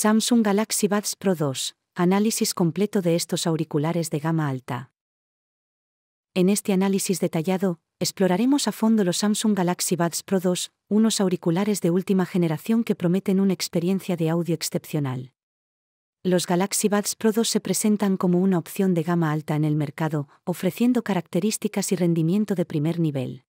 Samsung Galaxy Buds Pro 2, análisis completo de estos auriculares de gama alta. En este análisis detallado, exploraremos a fondo los Samsung Galaxy Buds Pro 2, unos auriculares de última generación que prometen una experiencia de audio excepcional. Los Galaxy Buds Pro 2 se presentan como una opción de gama alta en el mercado, ofreciendo características y rendimiento de primer nivel.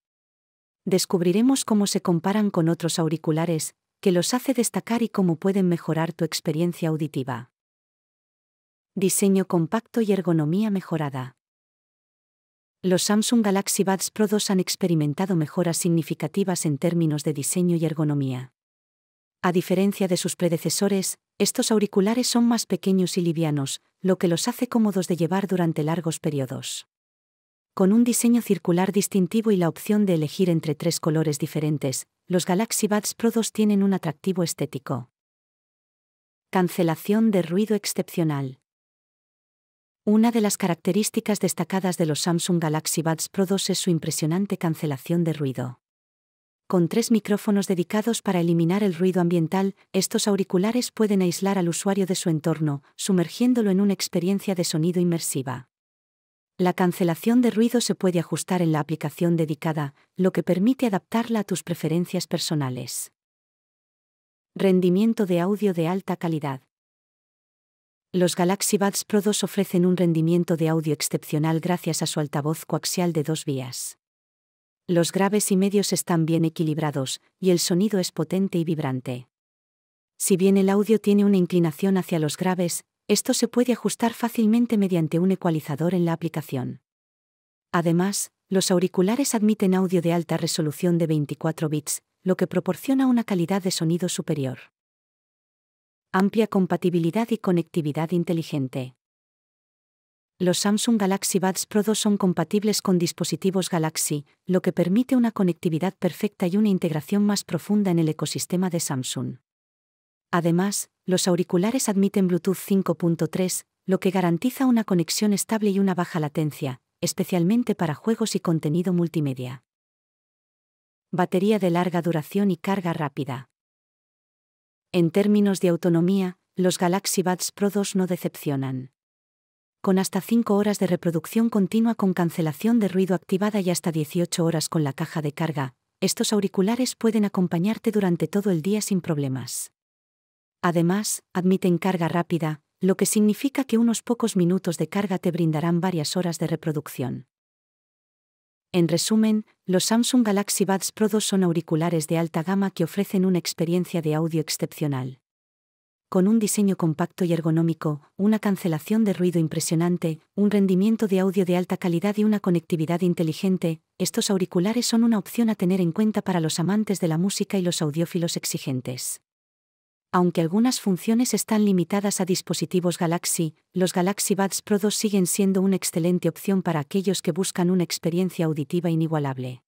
Descubriremos cómo se comparan con otros auriculares, que los hace destacar y cómo pueden mejorar tu experiencia auditiva. Diseño compacto y ergonomía mejorada. Los Samsung Galaxy Buds Pro 2 han experimentado mejoras significativas en términos de diseño y ergonomía. A diferencia de sus predecesores, estos auriculares son más pequeños y livianos, lo que los hace cómodos de llevar durante largos periodos. Con un diseño circular distintivo y la opción de elegir entre tres colores diferentes, los Galaxy Buds Pro 2 tienen un atractivo estético. Cancelación de ruido excepcional. Una de las características destacadas de los Samsung Galaxy Buds Pro 2 es su impresionante cancelación de ruido. Con tres micrófonos dedicados para eliminar el ruido ambiental, estos auriculares pueden aislar al usuario de su entorno, sumergiéndolo en una experiencia de sonido inmersiva. La cancelación de ruido se puede ajustar en la aplicación dedicada, lo que permite adaptarla a tus preferencias personales. Rendimiento de audio de alta calidad. Los Galaxy Buds Pro 2 ofrecen un rendimiento de audio excepcional gracias a su altavoz coaxial de dos vías. Los graves y medios están bien equilibrados, y el sonido es potente y vibrante. Si bien el audio tiene una inclinación hacia los graves, esto se puede ajustar fácilmente mediante un ecualizador en la aplicación. Además, los auriculares admiten audio de alta resolución de 24 bits, lo que proporciona una calidad de sonido superior. Amplia compatibilidad y conectividad inteligente. Los Samsung Galaxy Buds Pro 2 son compatibles con dispositivos Galaxy, lo que permite una conectividad perfecta y una integración más profunda en el ecosistema de Samsung. Además, los auriculares admiten Bluetooth 5.3, lo que garantiza una conexión estable y una baja latencia, especialmente para juegos y contenido multimedia. Batería de larga duración y carga rápida. En términos de autonomía, los Galaxy Buds Pro 2 no decepcionan. Con hasta 5 horas de reproducción continua con cancelación de ruido activada y hasta 18 horas con la caja de carga, estos auriculares pueden acompañarte durante todo el día sin problemas. Además, admiten carga rápida, lo que significa que unos pocos minutos de carga te brindarán varias horas de reproducción. En resumen, los Samsung Galaxy Buds Pro 2 son auriculares de alta gama que ofrecen una experiencia de audio excepcional. Con un diseño compacto y ergonómico, una cancelación de ruido impresionante, un rendimiento de audio de alta calidad y una conectividad inteligente, estos auriculares son una opción a tener en cuenta para los amantes de la música y los audiófilos exigentes. Aunque algunas funciones están limitadas a dispositivos Galaxy, los Galaxy Buds Pro 2 siguen siendo una excelente opción para aquellos que buscan una experiencia auditiva inigualable.